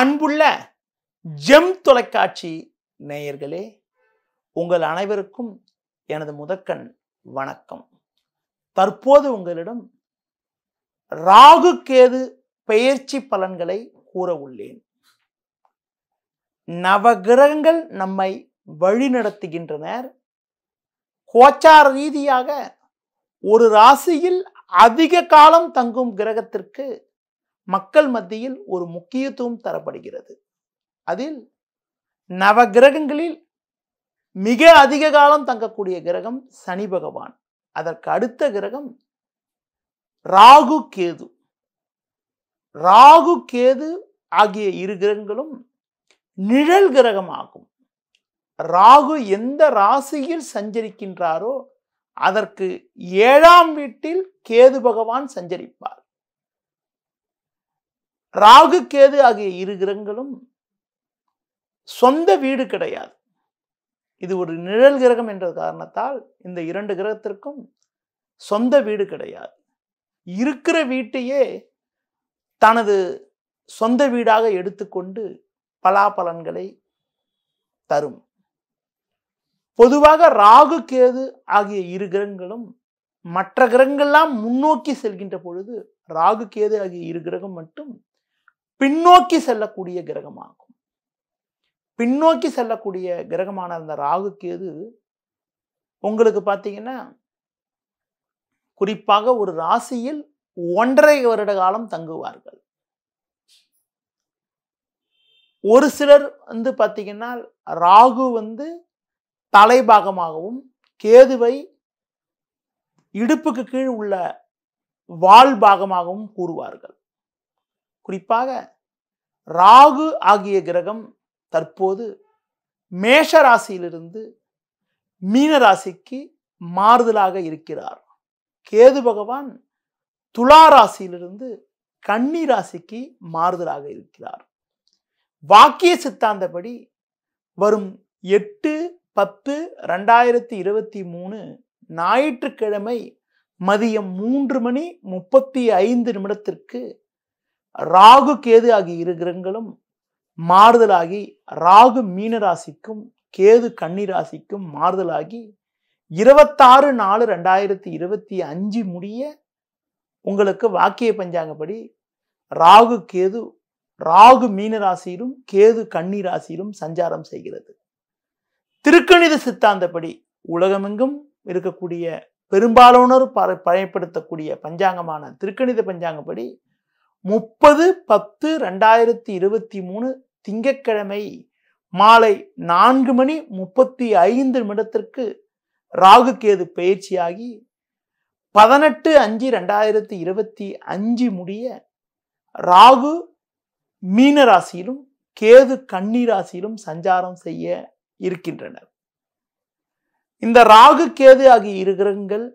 அன்புள்ள ஜெம் தொலைக்காட்சி நேயர்களே உங்கள் அனைவருக்கும் எனது முதக்கண் வணக்கம் தற்போது உங்களிடம் ராகு கேது பெயர்ச்சி பலன்களை கூற உள்ளேன் நவகிரகங்கள் நம்மை வழிநடத்துகின்றனர் கோச்சார ரீதியாக ஒரு ராசியில் அதிக காலம் தங்கும் கிரகத்திற்கு மக்கள் மத்தியில் ஒரு முக்கியத்துவம் தரப்படுகிறது அதில் நவ கிரகங்களில் மிக அதிக காலம் தங்கக்கூடிய கிரகம் சனி பகவான் அதற்கு அடுத்த கிரகம் ராகு கேது ராகு கேது ஆகிய இரு கிரகங்களும் நிழல் கிரகமாகும் ராகு எந்த ராசியில் சஞ்சரிக்கின்றாரோ அதற்கு ஏழாம் வீட்டில் கேது பகவான் சஞ்சரிப்பார் ராகு கேது ஆகிய இரு கிரகங்களும் சொந்த வீடு கிடையாது இது ஒரு நிழல் கிரகம் என்ற காரணத்தால் இந்த இரண்டு கிரகத்திற்கும் சொந்த வீடு கிடையாது இருக்கிற வீட்டையே தனது சொந்த வீடாக எடுத்துக்கொண்டு பலாபலன்களை தரும் பொதுவாக ராகு கேது ஆகிய இரு கிரகங்களும் மற்ற கிரகங்கள்லாம் முன்னோக்கி செல்கின்ற பொழுது ராகு கேது ஆகிய இரு கிரகம் மட்டும் பின்னோக்கி செல்லக்கூடிய கிரகமாகும் பின்னோக்கி செல்லக்கூடிய கிரகமான அந்த ராகு கேது உங்களுக்கு பார்த்தீங்கன்னா குறிப்பாக ஒரு ராசியில் ஒன்றரை வருட காலம் தங்குவார்கள் ஒரு சிலர் வந்து பார்த்தீங்கன்னா ராகு வந்து தலைபாகமாகவும் கேதுவை இடுப்புக்கு கீழ் உள்ள வால் பாகமாகவும் கூறுவார்கள் குறிப்பாக ராகு ஆகிய கிரகம் தற்போது மேஷ ராசியிலிருந்து மீன ராசிக்கு மாறுதலாக இருக்கிறார் கேது பகவான் துலா ராசியிலிருந்து கன்னி ராசிக்கு மாறுதலாக இருக்கிறார் வாக்கிய சித்தாந்தப்படி வரும் எட்டு பத்து ரெண்டாயிரத்தி இருபத்தி மூணு ஞாயிற்றுக்கிழமை மதியம் மூன்று மணி முப்பத்தி ஐந்து நிமிடத்திற்கு ராகு கேது ஆகிய இரு கிரகங்களும் மாறுதலாகி ராகு மீன ராசிக்கும் கேது கன்னி ராசிக்கும் மாறுதலாகி இருபத்தாறு நாலு ரெண்டாயிரத்தி இருபத்தி அஞ்சு முடிய உங்களுக்கு வாக்கிய பஞ்சாங்கப்படி ராகு கேது ராகு மீன ராசியிலும் கேது கன்னி ராசியிலும் சஞ்சாரம் செய்கிறது திருக்கணித சித்தாந்தப்படி உலகமெங்கும் இருக்கக்கூடிய பெரும்பாலானோர் பயன்படுத்தக்கூடிய பஞ்சாங்கமான திருக்கணித பஞ்சாங்கப்படி முப்பது பத்து ரெண்டாயிரத்தி இருபத்தி மூணு திங்கட்கிழமை மாலை நான்கு மணி முப்பத்தி ஐந்து நிமிடத்திற்கு ராகு கேது பயிற்சியாகி பதினெட்டு அஞ்சு ரெண்டாயிரத்தி இருபத்தி அஞ்சு முடிய ராகு மீன ராசியிலும் கேது கண்ணீராசியிலும் சஞ்சாரம் செய்ய இருக்கின்றனர் இந்த ராகு கேது ஆகிய இரு கிரகங்கள்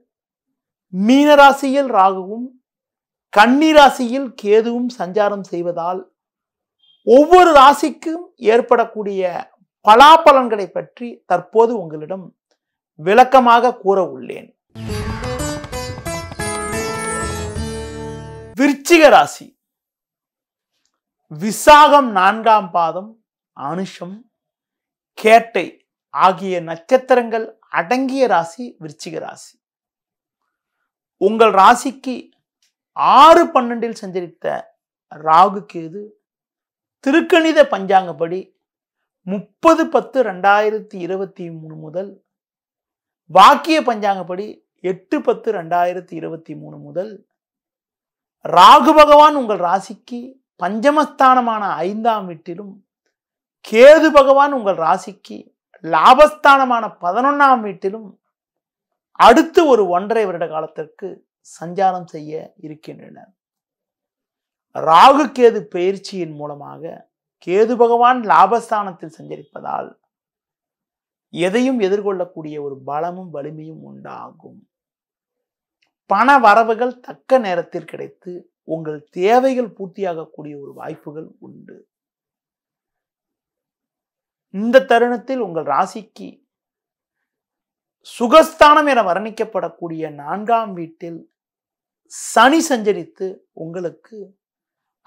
மீனராசியில் ராகுவும் கன்னிராசியில் கேதுவும் சஞ்சாரம் செய்வதால் ஒவ்வொரு ராசிக்கும் ஏற்படக்கூடிய பலாபலன்களை பற்றி தற்போது உங்களிடம் விளக்கமாக கூற உள்ளேன் விருச்சிக ராசி விசாகம் நான்காம் பாதம் அனுஷம் கேட்டை ஆகிய நட்சத்திரங்கள் அடங்கிய ராசி விருச்சிக ராசி உங்கள் ராசிக்கு ஆறு பன்னெண்டில் சஞ்சரித்த ராகு கேது திருக்கணித பஞ்சாங்கப்படி முப்பது பத்து ரெண்டாயிரத்தி இருபத்தி மூணு முதல் வாக்கிய பஞ்சாங்கப்படி எட்டு பத்து ரெண்டாயிரத்தி இருபத்தி மூணு முதல் ராகு பகவான் உங்கள் ராசிக்கு பஞ்சமஸ்தானமான ஐந்தாம் வீட்டிலும் கேது பகவான் உங்கள் ராசிக்கு லாபஸ்தானமான பதினொன்றாம் வீட்டிலும் அடுத்து ஒரு ஒன்றரை வருட காலத்திற்கு சஞ்சாரம் செய்ய இருக்கின்றனர் ராகு கேது பயிற்சியின் மூலமாக கேது பகவான் லாபஸ்தானத்தில் சஞ்சரிப்பதால் எதையும் எதிர்கொள்ளக்கூடிய ஒரு பலமும் வலிமையும் உண்டாகும் பண வரவுகள் தக்க நேரத்தில் கிடைத்து உங்கள் தேவைகள் பூர்த்தியாகக்கூடிய ஒரு வாய்ப்புகள் உண்டு இந்த தருணத்தில் உங்கள் ராசிக்கு சுகஸ்தானம் என வர்ணிக்கப்படக்கூடிய நான்காம் வீட்டில் சனி சஞ்சரித்து உங்களுக்கு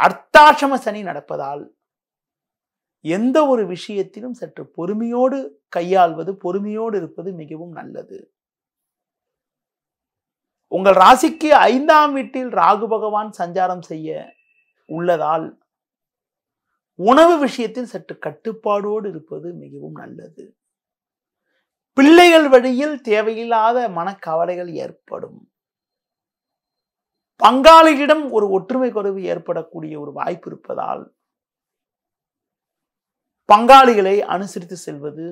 அர்த்தாசம சனி நடப்பதால் எந்த ஒரு விஷயத்திலும் சற்று பொறுமையோடு கையாள்வது பொறுமையோடு இருப்பது மிகவும் நல்லது உங்கள் ராசிக்கு ஐந்தாம் வீட்டில் ராகு பகவான் சஞ்சாரம் செய்ய உள்ளதால் உணவு விஷயத்தில் சற்று கட்டுப்பாடோடு இருப்பது மிகவும் நல்லது பிள்ளைகள் வழியில் தேவையில்லாத மனக்கவலைகள் ஏற்படும் பங்காளிகளிடம் ஒரு ஒற்றுமை குறைவு ஏற்படக்கூடிய ஒரு வாய்ப்பு இருப்பதால் பங்காளிகளை அனுசரித்து செல்வது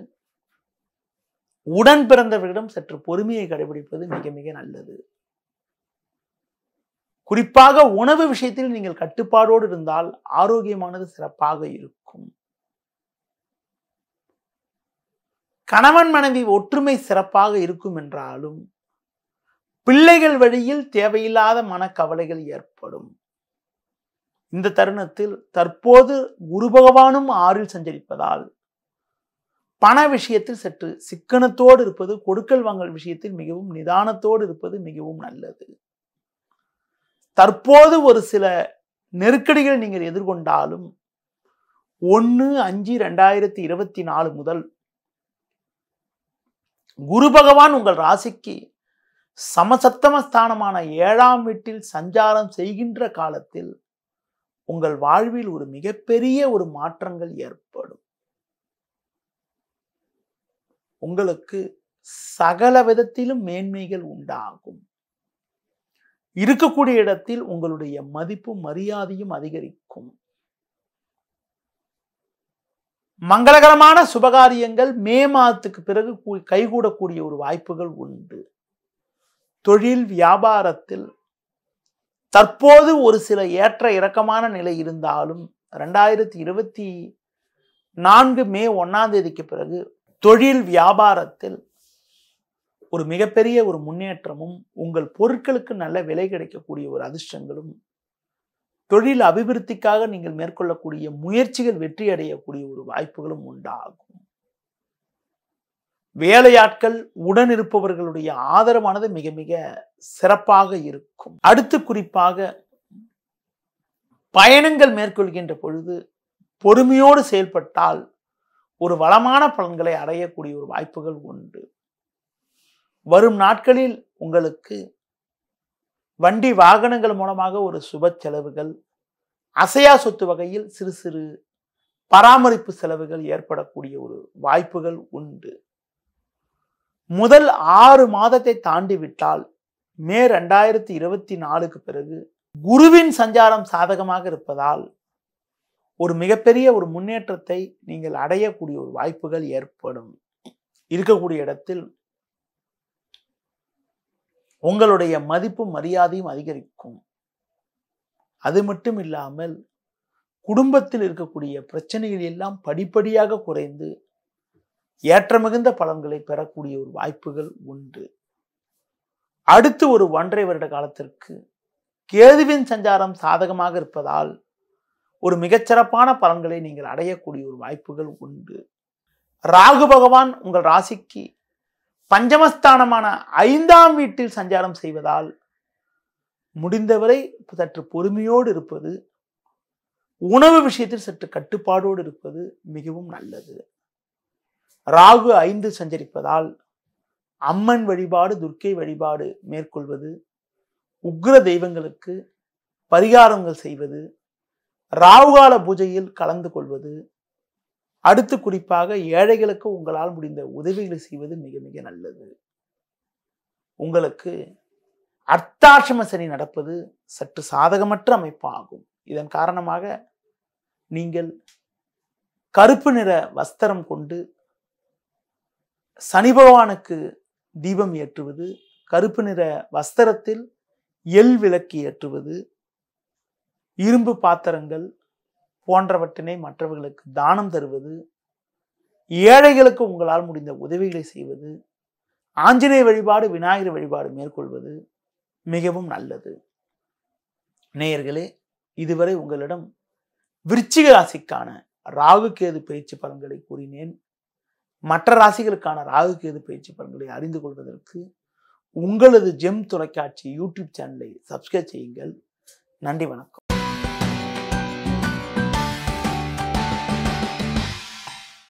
உடன் பிறந்தவர்களிடம் சற்று பொறுமையை கடைபிடிப்பது மிக மிக நல்லது குறிப்பாக உணவு விஷயத்தில் நீங்கள் கட்டுப்பாடோடு இருந்தால் ஆரோக்கியமானது சிறப்பாக இருக்கும் கணவன் மனைவி ஒற்றுமை சிறப்பாக இருக்கும் என்றாலும் பிள்ளைகள் வழியில் தேவையில்லாத மனக்கவலைகள் ஏற்படும் இந்த தருணத்தில் தற்போது குரு பகவானும் ஆறில் சஞ்சரிப்பதால் பண விஷயத்தில் சற்று சிக்கனத்தோடு இருப்பது கொடுக்கல் வாங்கல் விஷயத்தில் மிகவும் நிதானத்தோடு இருப்பது மிகவும் நல்லது தற்போது ஒரு சில நெருக்கடிகள் நீங்கள் எதிர்கொண்டாலும் ஒன்று அஞ்சு ரெண்டாயிரத்தி இருபத்தி நாலு முதல் குரு பகவான் உங்கள் ராசிக்கு சமசத்தம ஸ்தானமான ஏழாம் வீட்டில் சஞ்சாரம் செய்கின்ற காலத்தில் உங்கள் வாழ்வில் ஒரு மிகப்பெரிய ஒரு மாற்றங்கள் ஏற்படும் உங்களுக்கு சகல விதத்திலும் மேன்மைகள் உண்டாகும் இருக்கக்கூடிய இடத்தில் உங்களுடைய மதிப்பும் மரியாதையும் அதிகரிக்கும் மங்களகரமான சுபகாரியங்கள் மே மாதத்துக்கு பிறகு கைகூடக்கூடிய ஒரு வாய்ப்புகள் உண்டு தொழில் வியாபாரத்தில் தற்போது ஒரு சில ஏற்ற இறக்கமான நிலை இருந்தாலும் ரெண்டாயிரத்தி இருபத்தி நான்கு மே ஒன்றாம் தேதிக்கு பிறகு தொழில் வியாபாரத்தில் ஒரு மிகப்பெரிய ஒரு முன்னேற்றமும் உங்கள் பொருட்களுக்கு நல்ல விலை கிடைக்கக்கூடிய ஒரு அதிர்ஷ்டங்களும் தொழில் அபிவிருத்திக்காக நீங்கள் மேற்கொள்ளக்கூடிய முயற்சிகள் வெற்றி அடையக்கூடிய ஒரு வாய்ப்புகளும் உண்டாகும் வேலையாட்கள் உடன் இருப்பவர்களுடைய ஆதரவானது மிக மிக சிறப்பாக இருக்கும் அடுத்து குறிப்பாக பயணங்கள் மேற்கொள்கின்ற பொழுது பொறுமையோடு செயல்பட்டால் ஒரு வளமான பலன்களை அடையக்கூடிய ஒரு வாய்ப்புகள் உண்டு வரும் நாட்களில் உங்களுக்கு வண்டி வாகனங்கள் மூலமாக ஒரு சுப செலவுகள் அசையா சொத்து வகையில் சிறு சிறு பராமரிப்பு செலவுகள் ஏற்படக்கூடிய ஒரு வாய்ப்புகள் உண்டு முதல் ஆறு மாதத்தை தாண்டி விட்டால் மே ரெண்டாயிரத்தி இருபத்தி நாலுக்கு பிறகு குருவின் சஞ்சாரம் சாதகமாக இருப்பதால் ஒரு மிகப்பெரிய ஒரு முன்னேற்றத்தை நீங்கள் அடையக்கூடிய ஒரு வாய்ப்புகள் ஏற்படும் இருக்கக்கூடிய இடத்தில் உங்களுடைய மதிப்பும் மரியாதையும் அதிகரிக்கும் அது மட்டும் இல்லாமல் குடும்பத்தில் இருக்கக்கூடிய பிரச்சனைகள் எல்லாம் படிப்படியாக குறைந்து ஏற்ற மிகுந்த பலன்களை பெறக்கூடிய ஒரு வாய்ப்புகள் உண்டு அடுத்து ஒரு ஒன்றரை வருட காலத்திற்கு கேதுவின் சஞ்சாரம் சாதகமாக இருப்பதால் ஒரு மிகச்சிறப்பான பலன்களை நீங்கள் அடையக்கூடிய ஒரு வாய்ப்புகள் உண்டு ராகு பகவான் உங்கள் ராசிக்கு பஞ்சமஸ்தானமான ஐந்தாம் வீட்டில் சஞ்சாரம் செய்வதால் முடிந்தவரை சற்று பொறுமையோடு இருப்பது உணவு விஷயத்தில் சற்று கட்டுப்பாடோடு இருப்பது மிகவும் நல்லது ராகு ஐந்து சஞ்சரிப்பதால் அம்மன் வழிபாடு துர்க்கை வழிபாடு மேற்கொள்வது உக்ர தெய்வங்களுக்கு பரிகாரங்கள் செய்வது ராகுகால பூஜையில் கலந்து கொள்வது அடுத்து குறிப்பாக ஏழைகளுக்கு உங்களால் முடிந்த உதவிகளை செய்வது மிக மிக நல்லது உங்களுக்கு அர்த்தாசிரம சனி நடப்பது சற்று சாதகமற்ற அமைப்பாகும் இதன் காரணமாக நீங்கள் கருப்பு நிற வஸ்திரம் கொண்டு சனி பகவானுக்கு தீபம் ஏற்றுவது கருப்பு நிற வஸ்திரத்தில் எல் விளக்கு ஏற்றுவது இரும்பு பாத்திரங்கள் போன்றவற்றினை மற்றவர்களுக்கு தானம் தருவது ஏழைகளுக்கு உங்களால் முடிந்த உதவிகளை செய்வது ஆஞ்சநேய வழிபாடு விநாயகர் வழிபாடு மேற்கொள்வது மிகவும் நல்லது நேயர்களே இதுவரை உங்களிடம் விருச்சிக ராசிக்கான ராகு கேது பயிற்சி பலன்களை கூறினேன் மற்ற ராசிகளுக்கான ராகு கேது பயிற்சி பலன்களை அறிந்து கொள்வதற்கு உங்களது ஜெம் தொலைக்காட்சி யூடியூப் சேனலை சப்ஸ்கிரைப் செய்யுங்கள் நன்றி வணக்கம்